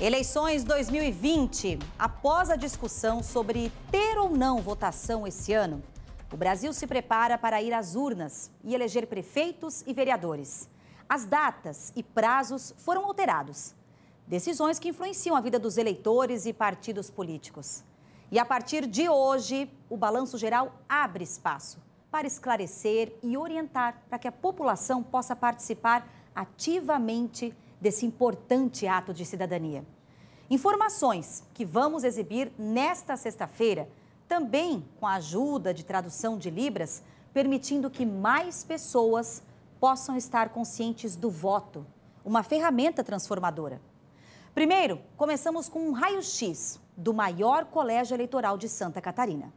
Eleições 2020. Após a discussão sobre ter ou não votação esse ano, o Brasil se prepara para ir às urnas e eleger prefeitos e vereadores. As datas e prazos foram alterados. Decisões que influenciam a vida dos eleitores e partidos políticos. E a partir de hoje, o Balanço Geral abre espaço para esclarecer e orientar para que a população possa participar ativamente desse importante ato de cidadania. Informações que vamos exibir nesta sexta-feira, também com a ajuda de tradução de Libras, permitindo que mais pessoas possam estar conscientes do voto, uma ferramenta transformadora. Primeiro, começamos com um raio-x do maior colégio eleitoral de Santa Catarina.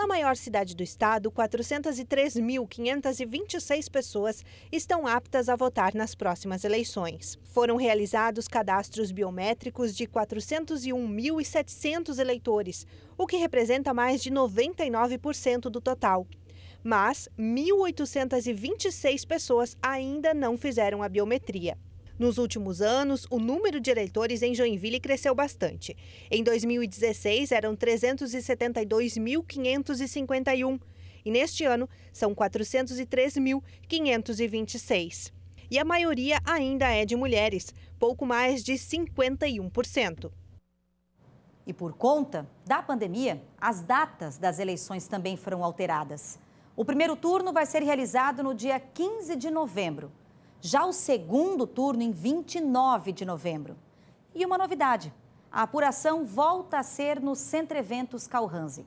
Na maior cidade do estado, 403.526 pessoas estão aptas a votar nas próximas eleições. Foram realizados cadastros biométricos de 401.700 eleitores, o que representa mais de 99% do total. Mas 1.826 pessoas ainda não fizeram a biometria. Nos últimos anos, o número de eleitores em Joinville cresceu bastante. Em 2016, eram 372.551 e neste ano são 403.526. E a maioria ainda é de mulheres, pouco mais de 51%. E por conta da pandemia, as datas das eleições também foram alteradas. O primeiro turno vai ser realizado no dia 15 de novembro já o segundo turno em 29 de novembro. E uma novidade: a apuração volta a ser no Centro Eventos Calhanzi.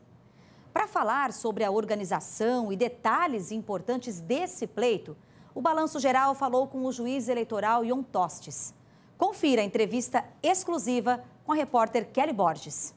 Para falar sobre a organização e detalhes importantes desse pleito, o Balanço Geral falou com o juiz eleitoral Ion Tostes. Confira a entrevista exclusiva com a repórter Kelly Borges.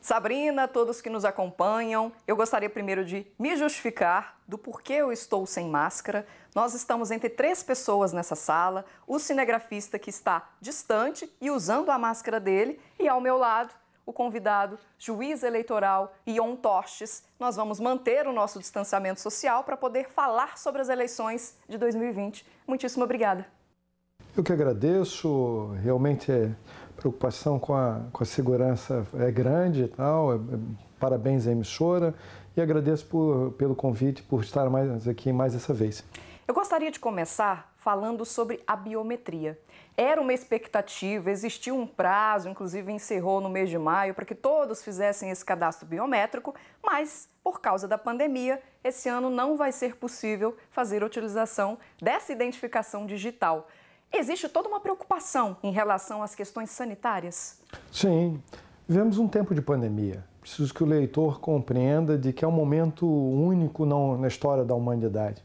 Sabrina, todos que nos acompanham, eu gostaria primeiro de me justificar do porquê eu estou sem máscara. Nós estamos entre três pessoas nessa sala: o cinegrafista que está distante e usando a máscara dele, e ao meu lado, o convidado, juiz eleitoral Ion Torches. Nós vamos manter o nosso distanciamento social para poder falar sobre as eleições de 2020. Muitíssimo obrigada. Eu que agradeço, realmente é preocupação com a, com a segurança é grande e tal. É, é, parabéns à emissora e agradeço por, pelo convite, por estar mais aqui mais essa vez. Eu gostaria de começar falando sobre a biometria. Era uma expectativa, existiu um prazo, inclusive encerrou no mês de maio, para que todos fizessem esse cadastro biométrico, mas por causa da pandemia, esse ano não vai ser possível fazer a utilização dessa identificação digital. Existe toda uma preocupação em relação às questões sanitárias? Sim. Vivemos um tempo de pandemia. Preciso que o leitor compreenda de que é um momento único na história da humanidade.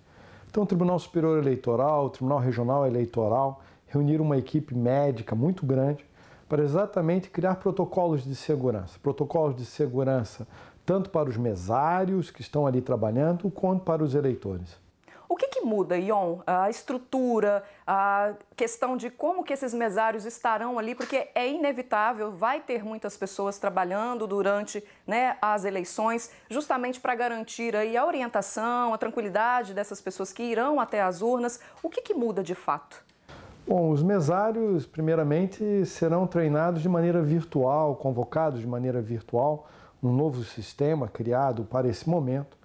Então, o Tribunal Superior Eleitoral, o Tribunal Regional Eleitoral reuniram uma equipe médica muito grande para exatamente criar protocolos de segurança. Protocolos de segurança tanto para os mesários que estão ali trabalhando, quanto para os eleitores. O que, que muda, Ion? A estrutura, a questão de como que esses mesários estarão ali, porque é inevitável, vai ter muitas pessoas trabalhando durante né, as eleições, justamente para garantir aí a orientação, a tranquilidade dessas pessoas que irão até as urnas. O que, que muda de fato? Bom, os mesários, primeiramente, serão treinados de maneira virtual, convocados de maneira virtual, um novo sistema criado para esse momento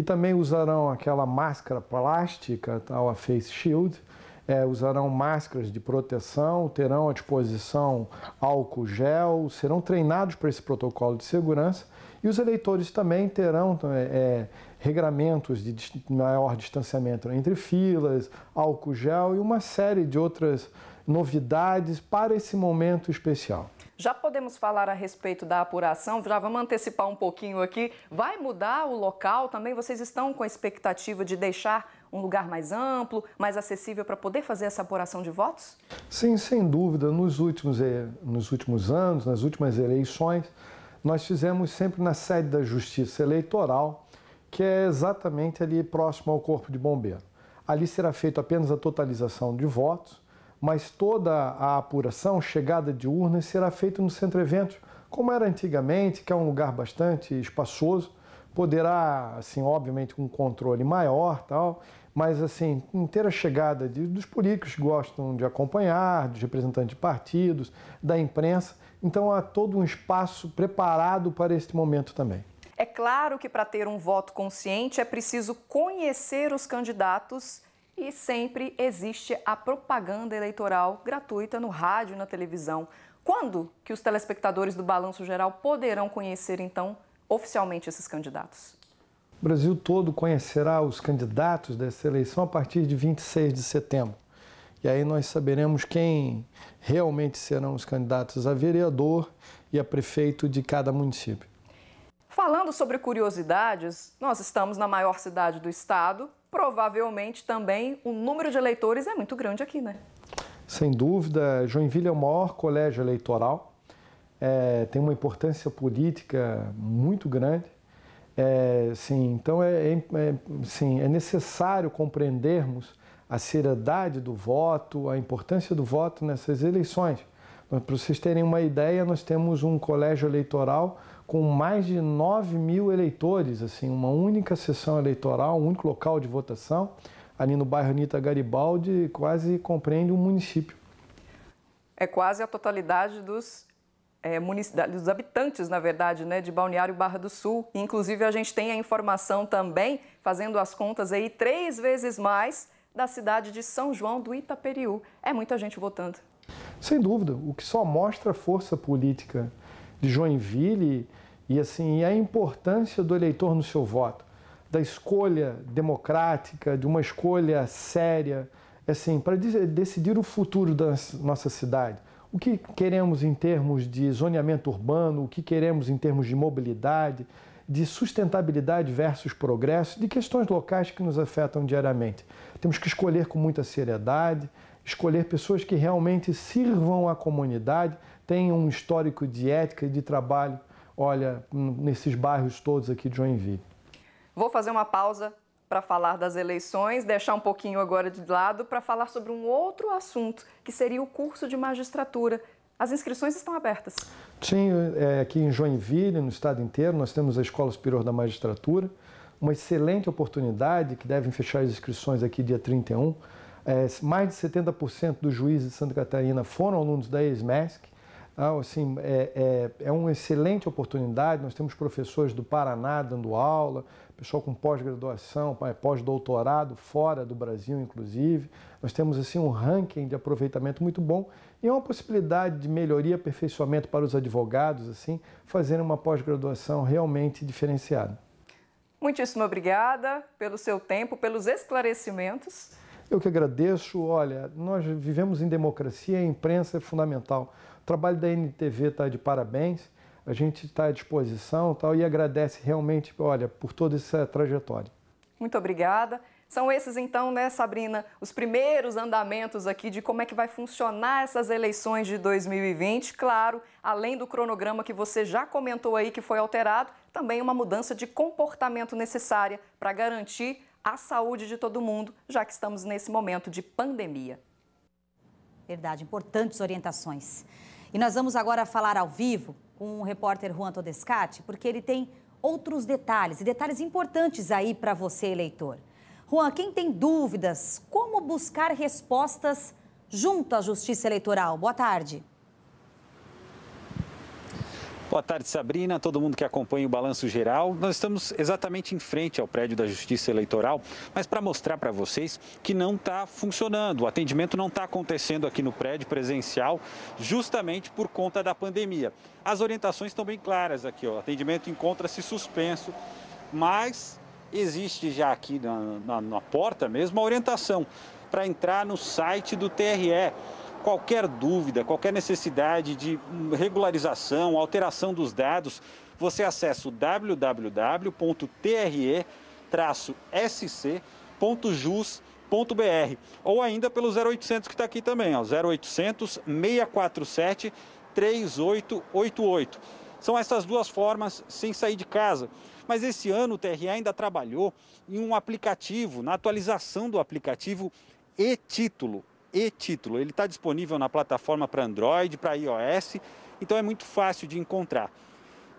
e também usarão aquela máscara plástica, tal, a face shield, é, usarão máscaras de proteção, terão à disposição álcool gel, serão treinados para esse protocolo de segurança e os eleitores também terão é, é regramentos de maior distanciamento entre filas, álcool gel e uma série de outras novidades para esse momento especial. Já podemos falar a respeito da apuração? Já vamos antecipar um pouquinho aqui. Vai mudar o local também? Vocês estão com a expectativa de deixar um lugar mais amplo, mais acessível para poder fazer essa apuração de votos? Sim, sem dúvida. Nos últimos, eh, nos últimos anos, nas últimas eleições, nós fizemos sempre na sede da Justiça Eleitoral, que é exatamente ali próximo ao Corpo de Bombeiro. Ali será feita apenas a totalização de votos mas toda a apuração, chegada de urnas, será feita no centro evento como era antigamente, que é um lugar bastante espaçoso, poderá, assim, obviamente, com um controle maior, tal, mas assim, inteira chegada de, dos políticos que gostam de acompanhar, dos representantes de partidos, da imprensa. Então há todo um espaço preparado para este momento também. É claro que para ter um voto consciente é preciso conhecer os candidatos e sempre existe a propaganda eleitoral gratuita no rádio e na televisão. Quando que os telespectadores do Balanço Geral poderão conhecer, então, oficialmente esses candidatos? O Brasil todo conhecerá os candidatos dessa eleição a partir de 26 de setembro. E aí nós saberemos quem realmente serão os candidatos a vereador e a prefeito de cada município. Falando sobre curiosidades, nós estamos na maior cidade do estado, provavelmente também o número de eleitores é muito grande aqui, né? Sem dúvida, Joinville é o maior colégio eleitoral, é, tem uma importância política muito grande. É, sim, então é, é, é sim, é necessário compreendermos a seriedade do voto, a importância do voto nessas eleições. Para vocês terem uma ideia, nós temos um colégio eleitoral com mais de 9 mil eleitores, assim, uma única sessão eleitoral, um único local de votação, ali no bairro Anitta Garibaldi, quase compreende um município. É quase a totalidade dos, é, dos habitantes, na verdade, né, de Balneário Barra do Sul. Inclusive, a gente tem a informação também, fazendo as contas aí, três vezes mais da cidade de São João do Itaperiú. É muita gente votando. Sem dúvida, o que só mostra a força política de Joinville e assim, a importância do eleitor no seu voto, da escolha democrática, de uma escolha séria, assim, para decidir o futuro da nossa cidade. O que queremos em termos de zoneamento urbano, o que queremos em termos de mobilidade, de sustentabilidade versus progresso, de questões locais que nos afetam diariamente. Temos que escolher com muita seriedade, escolher pessoas que realmente sirvam à comunidade, tenham um histórico de ética e de trabalho olha, nesses bairros todos aqui de Joinville. Vou fazer uma pausa para falar das eleições, deixar um pouquinho agora de lado para falar sobre um outro assunto, que seria o curso de magistratura. As inscrições estão abertas. Sim, é, aqui em Joinville, no estado inteiro, nós temos a Escola Superior da Magistratura, uma excelente oportunidade que devem fechar as inscrições aqui dia 31. É, mais de 70% dos juízes de Santa Catarina foram alunos da ESMESC, ah, assim, é, é, é uma excelente oportunidade. Nós temos professores do Paraná dando aula, pessoal com pós-graduação, pós-doutorado, fora do Brasil, inclusive. Nós temos, assim, um ranking de aproveitamento muito bom e é uma possibilidade de melhoria, aperfeiçoamento para os advogados, assim, fazendo uma pós-graduação realmente diferenciada. Muitíssimo obrigada pelo seu tempo, pelos esclarecimentos. Eu que agradeço. Olha, nós vivemos em democracia e a imprensa é fundamental trabalho da NTV está de parabéns, a gente está à disposição tal, e agradece realmente, olha, por toda essa trajetória. Muito obrigada. São esses, então, né, Sabrina, os primeiros andamentos aqui de como é que vai funcionar essas eleições de 2020. Claro, além do cronograma que você já comentou aí que foi alterado, também uma mudança de comportamento necessária para garantir a saúde de todo mundo, já que estamos nesse momento de pandemia. Verdade, importantes orientações. E nós vamos agora falar ao vivo com o repórter Juan Todescati, porque ele tem outros detalhes, e detalhes importantes aí para você, eleitor. Juan, quem tem dúvidas, como buscar respostas junto à Justiça Eleitoral? Boa tarde. Boa tarde, Sabrina, todo mundo que acompanha o Balanço Geral. Nós estamos exatamente em frente ao prédio da Justiça Eleitoral, mas para mostrar para vocês que não está funcionando, o atendimento não está acontecendo aqui no prédio presencial, justamente por conta da pandemia. As orientações estão bem claras aqui, ó. o atendimento encontra-se suspenso, mas existe já aqui na, na, na porta mesmo a orientação para entrar no site do TRE qualquer dúvida, qualquer necessidade de regularização, alteração dos dados, você acessa o www.tre-sc.jus.br ou ainda pelo 0800 que está aqui também, ó, 0800 647 3888. São essas duas formas sem sair de casa. Mas esse ano o TRE ainda trabalhou em um aplicativo, na atualização do aplicativo e-título e-título. Ele está disponível na plataforma para Android, para iOS, então é muito fácil de encontrar.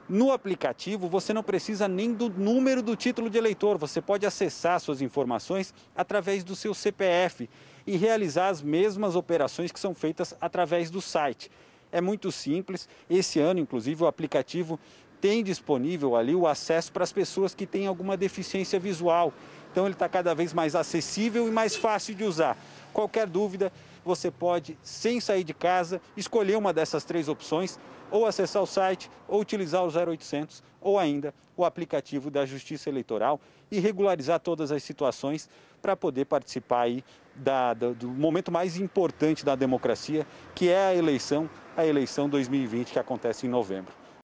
No aplicativo, você não precisa nem do número do título de eleitor, você pode acessar suas informações através do seu CPF e realizar as mesmas operações que são feitas através do site. É muito simples. Esse ano, inclusive, o aplicativo tem disponível ali o acesso para as pessoas que têm alguma deficiência visual. Então ele está cada vez mais acessível e mais fácil de usar. Qualquer dúvida, você pode, sem sair de casa, escolher uma dessas três opções, ou acessar o site, ou utilizar o 0800, ou ainda o aplicativo da Justiça Eleitoral e regularizar todas as situações para poder participar aí da, da, do momento mais importante da democracia, que é a eleição, a eleição 2020 que acontece em novembro.